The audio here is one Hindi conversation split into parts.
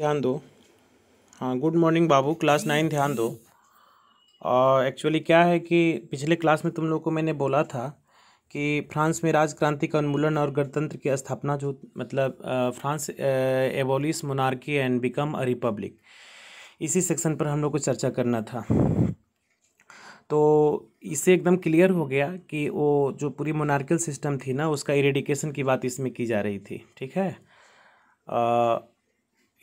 ध्यान दो हाँ गुड मॉर्निंग बाबू क्लास नाइन ध्यान दो और एक्चुअली क्या है कि पिछले क्लास में तुम लोग को मैंने बोला था कि फ्रांस में राज क्रांति का उन्मूलन और गणतंत्र की स्थापना जो मतलब France abolish monarchy and become a republic इसी सेक्शन पर हम लोग को चर्चा करना था तो इससे एकदम क्लियर हो गया कि वो जो पूरी मोनार्कल सिस्टम थी ना उसका इरेडिकेशन की बात इसमें की जा रही थी ठीक है आ,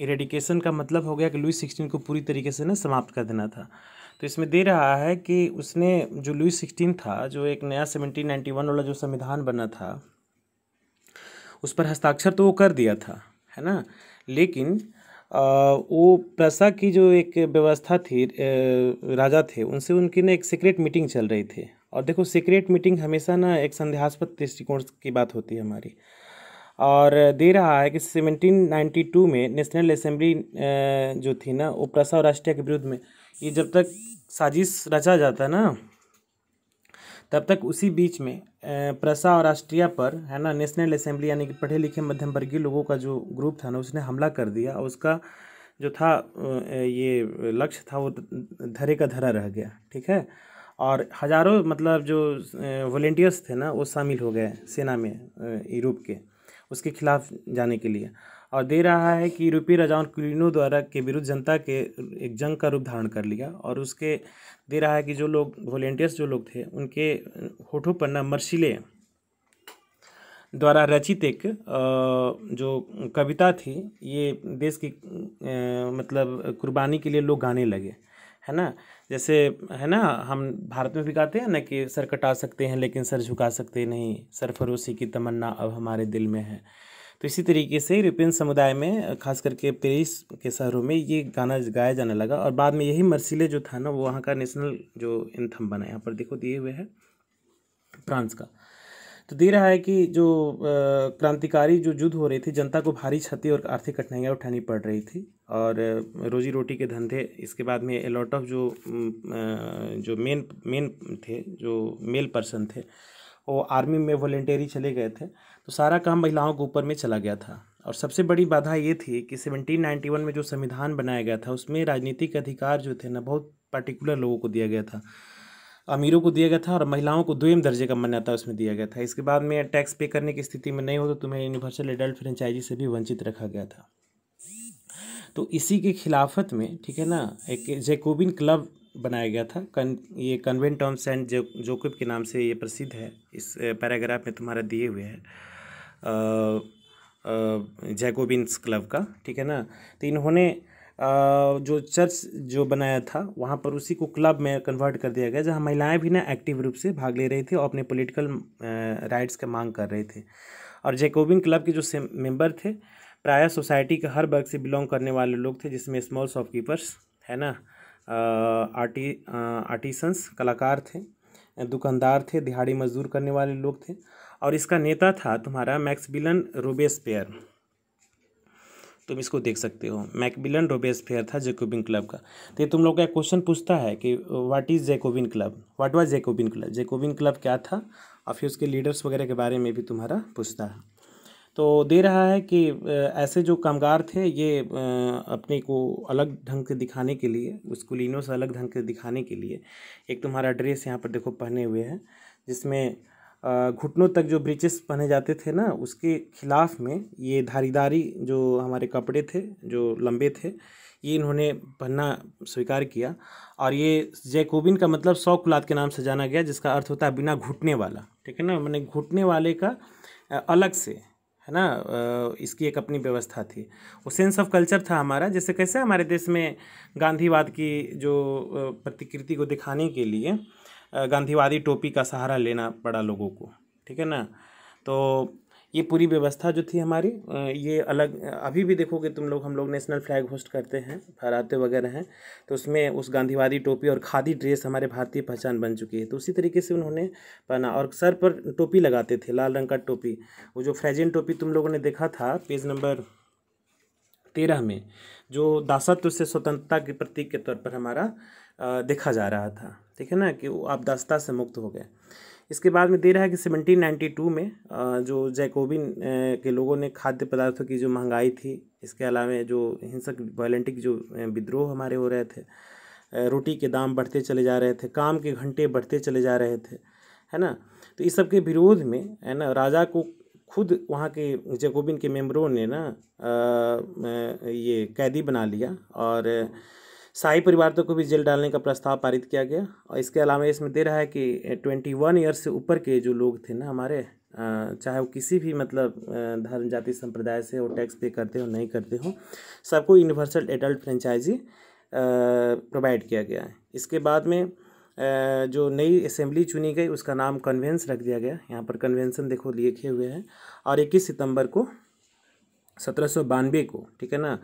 इरेडिकेशन का मतलब हो गया कि लुई सिक्सटीन को पूरी तरीके से ना समाप्त कर देना था तो इसमें दे रहा है कि उसने जो लुई सिक्सटीन था जो एक नया सेवनटीन नाइन्टी वन वाला जो संविधान बना था उस पर हस्ताक्षर तो वो कर दिया था है ना लेकिन आ, वो प्रसा की जो एक व्यवस्था थी राजा थे उनसे उनकी ना एक सीक्रेट मीटिंग चल रही थी और देखो सीक्रेट मीटिंग हमेशा ना एक संध्यास्पद दृष्टिकोण की बात होती है हमारी और दे रहा है कि 1792 में नेशनल असेंबली जो थी ना वो प्रसा और राष्ट्रीय के विरुद्ध में ये जब तक साजिश रचा जाता है ना तब तक उसी बीच में प्रसा और राष्ट्रीय पर है ना नेशनल असेंबली यानी कि पढ़े लिखे मध्यम वर्गीय लोगों का जो ग्रुप था ना उसने हमला कर दिया और उसका जो था ये लक्ष्य था वो धरे का धरा रह गया ठीक है और हज़ारों मतलब जो वॉलेंटियर्स थे ना वो शामिल हो गए सेना में यूरोप के उसके खिलाफ जाने के लिए और दे रहा है कि यूरोपीय राजाओं क्लिनो द्वारा के विरुद्ध जनता के एक जंग का रूप धारण कर लिया और उसके दे रहा है कि जो लोग वॉलेंटियर्स जो लोग थे उनके होठों पर ना मर्शिले द्वारा रचित एक जो कविता थी ये देश की मतलब कुर्बानी के लिए लोग गाने लगे है ना जैसे है ना हम भारत में भी गाते हैं ना कि सर कटा सकते हैं लेकिन सर झुका सकते नहीं सर फरोसी की तमन्ना अब हमारे दिल में है तो इसी तरीके से यूरोपियन समुदाय में खास करके पेरिस के शहरों में ये गाना गाया जाने लगा और बाद में यही मर्सिले जो था ना वो वहाँ का नेशनल जो इंथम बना यहाँ पर देखो दिए हुए हैं फ्रांस का तो दे रहा है कि जो क्रांतिकारी जो युद्ध हो रहे थे जनता को भारी क्षति और आर्थिक कठिनाइयाँ उठानी पड़ रही थी और रोज़ी रोटी के धंधे इसके बाद में अलॉट ऑफ जो जो मेन मेन थे जो मेल पर्सन थे वो आर्मी में वॉलेंटियरी चले गए थे तो सारा काम महिलाओं के ऊपर में चला गया था और सबसे बड़ी बाधा ये थी कि 1791 में जो संविधान बनाया गया था उसमें राजनीतिक अधिकार जो थे ना बहुत पर्टिकुलर लोगों को दिया गया था अमीरों को दिया गया था और महिलाओं को दोम दर्जे का मान्यता उसमें दिया गया था इसके बाद में टैक्स पे करने की स्थिति में नहीं हो तो तुम्हें यूनिवर्सल एडल्ट फ्रेंचाइजी से भी वंचित रखा गया था तो इसी के खिलाफत में ठीक है ना एक जैकोबिन क्लब बनाया गया था कन ये कन्वेंट ऑन सेंट जो जोकब के नाम से ये प्रसिद्ध है इस पैराग्राफ में तुम्हारा दिए हुए हैं जैकोबिन्स क्लब का ठीक है ना तो इन्होंने आ, जो चर्च जो बनाया था वहाँ पर उसी को क्लब में कन्वर्ट कर दिया गया जहाँ महिलाएं भी ना एक्टिव रूप से भाग ले रही थी और अपने पॉलिटिकल राइट्स का मांग कर रहे थे और जैकोबिन क्लब के जो मेंबर थे प्रायः सोसाइटी के हर वर्ग से बिलोंग करने वाले लोग थे जिसमें स्मॉल शॉपकीपर्स है ना आर्टी आर्टिसंस कलाकार थे दुकानदार थे दिहाड़ी मजदूर करने वाले लोग थे और इसका नेता था तुम्हारा मैक्सबिलन रोबेस्पेयर तुम इसको देख सकते हो मैकबिलन रोबेस्पेयर था जेकोबिन क्लब का तो ये तुम लोग का क्वेश्चन पूछता है कि what is Jacobin club what was Jacobin club Jacobin club क्या था और फिर उसके लीडर्स वगैरह के बारे में भी तुम्हारा पूछता है तो दे रहा है कि ऐसे जो कामगार थे ये अपने को अलग ढंग से दिखाने के लिए लीनों से अलग ढंग से दिखाने के लिए एक तुम्हारा ड्रेस यहाँ पर देखो पहने हुए हैं जिसमें घुटनों तक जो ब्रिचेस पहने जाते थे ना उसके खिलाफ में ये धारीदारी जो हमारे कपड़े थे जो लंबे थे ये इन्होंने पहनना स्वीकार किया और ये जैकोबिन का मतलब सौ कुलात के नाम से जाना गया जिसका अर्थ होता है बिना घुटने वाला ठीक है ना मैंने घुटने वाले का अलग से है ना इसकी एक अपनी व्यवस्था थी वो सेंस ऑफ कल्चर था हमारा जैसे कैसे हमारे देश में गांधीवाद की जो प्रतिकृति को दिखाने के लिए गांधीवादी टोपी का सहारा लेना पड़ा लोगों को ठीक है ना तो ये पूरी व्यवस्था जो थी हमारी ये अलग अभी भी देखोगे तुम लोग हम लोग नेशनल फ्लैग होस्ट करते हैं फहराते वगैरह हैं तो उसमें उस गांधीवादी टोपी और खादी ड्रेस हमारे भारतीय पहचान बन चुकी है तो उसी तरीके से उन्होंने पहना और सर पर टोपी लगाते थे लाल रंग का टोपी वो जो फ्रेजेंट टोपी तुम लोगों ने देखा था पेज नंबर तेरह में जो दासत्व से स्वतंत्रता के प्रतीक के तौर पर हमारा देखा जा रहा था ठीक है ना कि वो आप दासता से मुक्त हो गए इसके बाद में दे रहा है कि 1792 में जो जैकोबिन के लोगों ने खाद्य पदार्थों की जो महंगाई थी इसके अलावा जो हिंसक वायलेंटिक जो विद्रोह हमारे हो रहे थे रोटी के दाम बढ़ते चले जा रहे थे काम के घंटे बढ़ते चले जा रहे थे है ना तो इस सब के विरोध में है ना राजा को खुद वहाँ के जैकोबिन के मेम्बरों ने ना ये कैदी बना लिया और शाही परिवार को भी जेल डालने का प्रस्ताव पारित किया गया और इसके अलावा इसमें दे रहा है कि ट्वेंटी वन ईयर से ऊपर के जो लोग थे ना हमारे चाहे वो किसी भी मतलब धर्म जाति संप्रदाय से वो टैक्स पे करते हो नहीं करते हो सबको यूनिवर्सल एडल्ट फ्रेंचाइजी प्रोवाइड किया गया है इसके बाद में जो नई असेंबली चुनी गई उसका नाम कन्वेंस रख दिया गया यहाँ पर कन्वेंसन देखो लिखे हुए हैं और इक्कीस सितंबर को सत्रह को ठीक है ना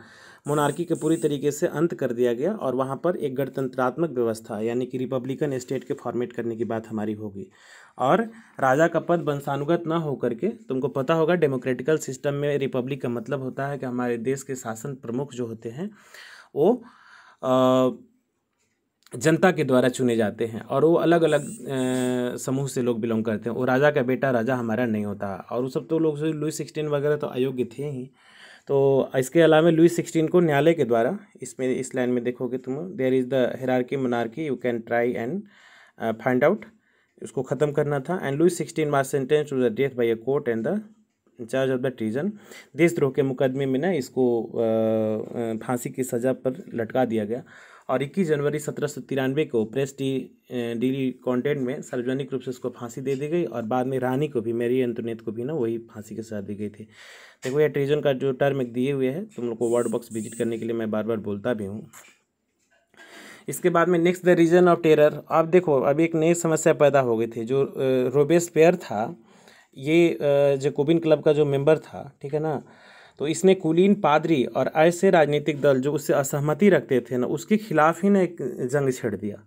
मोनार्की के पूरी तरीके से अंत कर दिया गया और वहाँ पर एक गणतंत्रात्मक व्यवस्था यानी कि रिपब्लिकन स्टेट के फॉर्मेट करने की बात हमारी होगी और राजा का पद वंशानुगत ना होकर के तुमको पता होगा डेमोक्रेटिकल सिस्टम में रिपब्लिक का मतलब होता है कि हमारे देश के शासन प्रमुख जो होते हैं वो आ, जनता के द्वारा चुने जाते हैं और वो अलग अलग समूह से लोग बिलोंग करते हैं वो राजा का बेटा राजा हमारा नहीं होता और वो सब तो लोग लुई सिक्सटीन वगैरह तो अयोग्य थे ही तो इसके अलावा लुई सिक्सटीन को न्यायालय के द्वारा इसमें इस लाइन में देखोगे तुम there is the hierarchy monarchy you can try and find out उसको ख़त्म करना था and Louis sixteen was sentence to the death by a court and the in charge of the treason देशद्रोह के मुकदमे में ना इसको फांसी की सज़ा पर लटका दिया गया और 21 जनवरी सत्रह को प्रेस डी डी कॉन्टेंट में सार्वजनिक रूप से उसको फांसी दे दी गई और बाद में रानी को भी मेरी एंटोनेट को भी ना वही फांसी के साथ दी गई थी देखो ये ट्रीजन का जो टर्म दिए हुए हैं तुम लोग को वर्ड बॉक्स विजिट करने के लिए मैं बार बार बोलता भी हूँ इसके बाद में next the reason of terror अब देखो अब एक नई समस्या पैदा हो गई थी जो रोबेस पेयर था ये जो कोबिन क्लब का जो मेम्बर था ठीक है ना तो इसने कुलीन पादरी और ऐसे राजनीतिक दल जो उससे असहमति रखते थे ना उसके खिलाफ ही ना एक जंग छेड़ दिया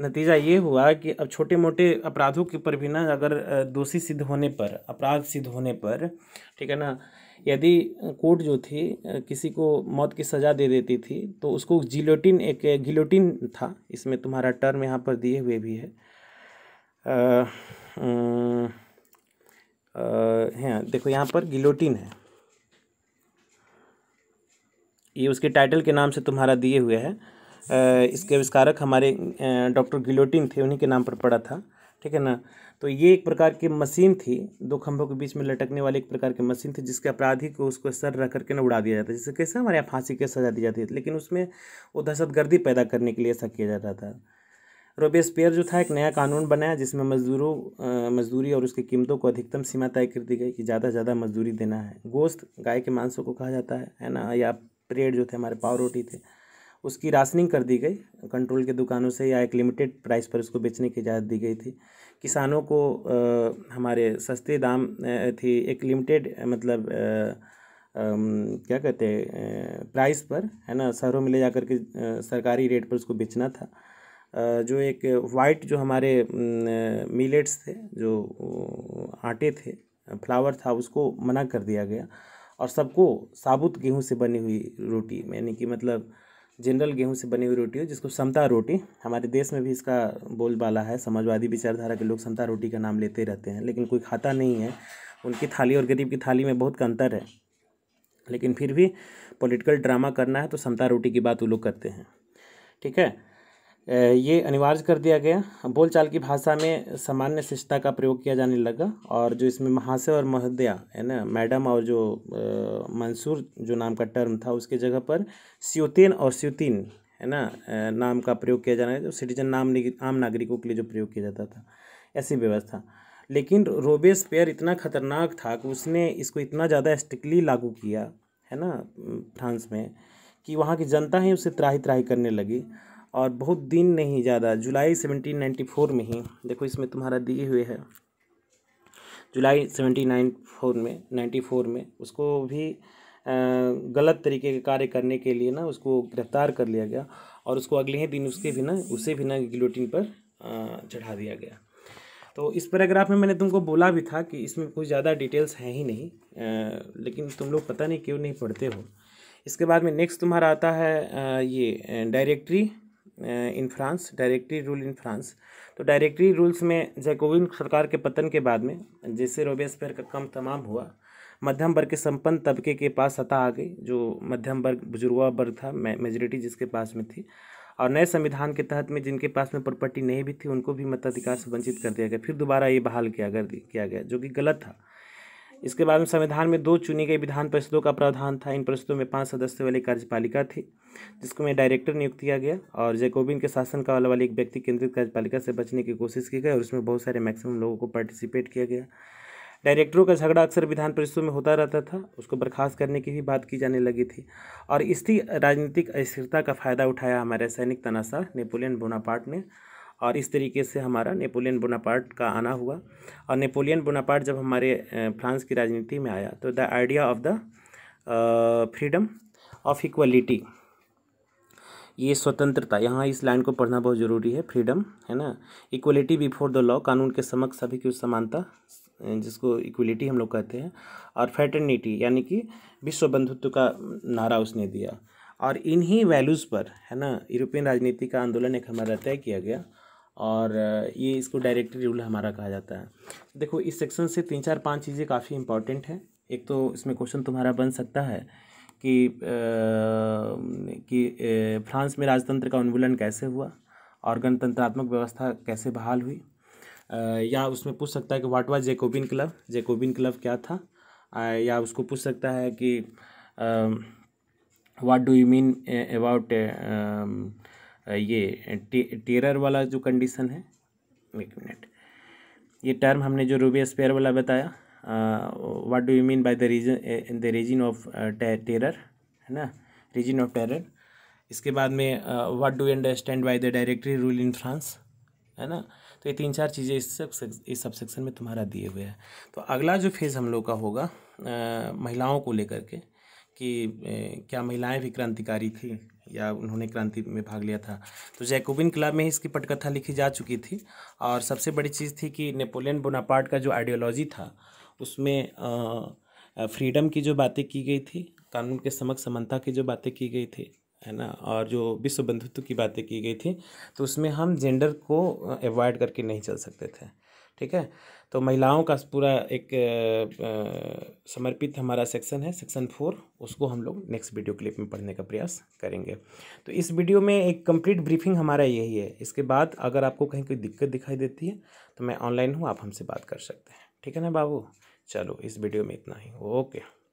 नतीजा ये हुआ कि अब छोटे मोटे अपराधों के ऊपर भी ना अगर दोषी सिद्ध होने पर अपराध सिद्ध होने पर ठीक है ना यदि कोर्ट जो थी किसी को मौत की सज़ा दे देती थी तो उसको जिलोटिन एक गिलोटिन था इसमें तुम्हारा टर्म यहाँ पर दिए हुए भी है आ, आ, आ, देखो यहाँ पर गिलोटिन है ये उसके टाइटल के नाम से तुम्हारा दिए हुए है इसके आविष्कारक हमारे डॉक्टर गिलोटिन थे उन्हीं के नाम पर पड़ा था ठीक है ना तो ये एक प्रकार की मशीन थी दो खंभों के बीच में लटकने वाली एक प्रकार की मशीन थी जिसके अपराधी को उसको सर रख करके ना उड़ा दिया जाता है जिससे कैसे हमारे यहाँ फांसी की सजा दी जाती है लेकिन उसमें वो दहशतगर्दी पैदा करने के लिए ऐसा किया जाता था पेयर जो था एक नया कानून बनाया जिसमें मजदूरों मजदूरी और उसकी कीमतों को अधिकतम सीमा तय कर दी गई कि ज़्यादा से ज़्यादा मजदूरी देना है गोश्त गाय के मांसों को कहा जाता है है ना या पीरियड जो थे हमारे पाव रोटी थे उसकी राशनिंग कर दी गई कंट्रोल के दुकानों से या एक लिमिटेड प्राइस पर उसको बेचने की इजाज़त दी गई थी किसानों को आ, हमारे सस्ते दाम थी एक लिमिटेड मतलब आ, क्या कहते हैं प्राइस पर है ना शहरों में ले जा के सरकारी रेट पर उसको बेचना था जो एक वाइट जो हमारे मिलेट्स थे जो आटे थे फ्लावर था उसको मना कर दिया गया और सबको साबुत गेहूँ से बनी हुई रोटी यानी कि मतलब जनरल गेहूँ से बनी हुई रोटी हो जिसको समता रोटी हमारे देश में भी इसका बोलबाला है समाजवादी विचारधारा के लोग समता रोटी का नाम लेते रहते हैं लेकिन कोई खाता नहीं है उनकी थाली और गरीब की थाली में बहुत का अंतर है लेकिन फिर भी पॉलिटिकल ड्रामा करना है तो समता रोटी की बात वो लोग करते हैं ठीक है ये अनिवार्य कर दिया गया बोलचाल की भाषा में सामान्य शिष्टता का प्रयोग किया जाने लगा और जो इसमें महाशय और महोदया है ना मैडम और जो मंसूर जो नाम का टर्म था उसके जगह पर स्योतेन और स्योतीन है ना नाम का प्रयोग किया जाना जो सिटीजन नाम आम नागरिकों के लिए जो प्रयोग किया जाता था ऐसी व्यवस्था लेकिन रोबेस पेयर इतना खतरनाक था कि उसने इसको इतना ज़्यादा स्ट्रिक्टली लागू किया है ना फ्रांस में कि वहाँ की जनता ही उसे त्राही त्राही करने लगी और बहुत दिन नहीं ज़्यादा जुलाई 1794 में ही देखो इसमें तुम्हारा दिए हुए है जुलाई 1794 में 94 में उसको भी गलत तरीके के कार्य करने के लिए ना उसको गिरफ्तार कर लिया गया और उसको अगले ही दिन उसके भी ना उसे भी ना गिलोटिन पर चढ़ा दिया गया तो इस पैराग्राफ में मैंने तुमको बोला भी था कि इसमें कुछ ज़्यादा डिटेल्स हैं ही नहीं आ, लेकिन तुम लोग पता नहीं क्यों नहीं पढ़ते हो इसके बाद में नेक्स्ट तुम्हारा आता है आ, ये directory in France directory rule in France तो डायरेक्टरी रूल्स में जैकोविन सरकार के पतन के बाद में जिससे रोबेस्पेयर का कम तमाम हुआ मध्यम वर्ग के संपन्न तबके के पास सत्ता आ गई जो मध्यम वर्ग बुजुर्गों वर्ग था मेजोरिटी जिसके पास में थी और नए संविधान के तहत में जिनके पास में प्रॉपर्टी नहीं भी थी उनको भी मताधिकार से वंचित कर दिया गया फिर दोबारा ये बहाल किया कर किया गया जो कि गलत था इसके बाद में संविधान में दो चुनी गई विधान परिषदों का प्रावधान था इन परिषदों में पाँच सदस्य वाली कार्यपालिका थी जिसको में डायरेक्टर नियुक्त किया गया और जैकोबिन के शासन का वाला वाले एक व्यक्ति केंद्रित कार्यपालिका से बचने की कोशिश की गई और उसमें बहुत सारे मैक्सिमम लोगों को पार्टिसिपेट किया गया डायरेक्टरों का झगड़ा अक्सर विधान परिषदों में होता रहता था उसको बर्खास्त करने की भी बात की जाने लगी थी और इसी राजनीतिक अस्थिरता का फायदा उठाया हमारे सैनिक तनासा नेपोलियन बोनापार्ट ने और इस तरीके से हमारा नेपोलियन बोनापार्ट का आना हुआ और नेपोलियन बोनापार्ट जब हमारे फ्रांस की राजनीति में आया तो the idea of the freedom of equality ये स्वतंत्रता यहाँ इस लाइन को पढ़ना बहुत ज़रूरी है फ्रीडम है ना इक्वलिटी बिफोर द लॉ कानून के समक्ष सभी की समानता जिसको इक्वलिटी हम लोग कहते हैं और फ्रेटर्निटी यानी कि विश्व बंधुत्व का नारा उसने दिया और इन्हीं वैल्यूज़ पर है ना यूरोपियन राजनीति का आंदोलन एक हमारा तय किया गया और ये इसको डायरेक्टरी रूल हमारा कहा जाता है देखो इस सेक्शन से तीन चार पांच चीज़ें काफ़ी इंपॉर्टेंट हैं एक तो इसमें क्वेश्चन तुम्हारा बन सकता है कि आ, कि आ, फ्रांस में राजतंत्र का उन्मूलन कैसे हुआ और गणतंत्रात्मक व्यवस्था कैसे बहाल हुई आ, या उसमें पूछ सकता है कि what was Jacobin club Jacobin club क्या था आ, या उसको पूछ सकता है कि what do you mean about ये टे, टेरर वाला जो कंडीशन है एक मिनट ये टर्म हमने जो रूबी स्पेयर वाला बताया what do you mean by the reason the reason of terror है ना रीजन ऑफ टेरर इसके बाद में what do you understand by the directory rule in France है ना तो ये तीन चार चीज़ें इस सब इस सब सेक्शन में तुम्हारा दिए हुए हैं तो अगला जो फेज़ हम लोग का होगा आ, महिलाओं को लेकर के कि ए, क्या महिलाएं भी क्रांतिकारी थी या उन्होंने क्रांति में भाग लिया था तो जैकोबिन क्लब में ही इसकी पटकथा लिखी जा चुकी थी और सबसे बड़ी चीज़ थी कि नेपोलियन बोनापार्ट का जो आइडियोलॉजी था उसमें फ्रीडम की जो बातें की गई थी कानून के समक्ष समानता की जो बातें की गई थी है ना और जो विश्व बंधुत्व की बातें की गई थी तो उसमें हम जेंडर को एवॉयड करके नहीं चल सकते थे ठीक है तो महिलाओं का पूरा एक समर्पित हमारा सेक्शन है सेक्शन फोर उसको हम लोग नेक्स्ट वीडियो क्लिप में पढ़ने का प्रयास करेंगे तो इस वीडियो में एक कंप्लीट ब्रीफिंग हमारा यही है इसके बाद अगर आपको कहीं कोई दिक्कत दिखाई देती है तो मैं ऑनलाइन हूँ आप हमसे बात कर सकते हैं ठीक है ना बाबू चलो इस वीडियो में इतना ही ओके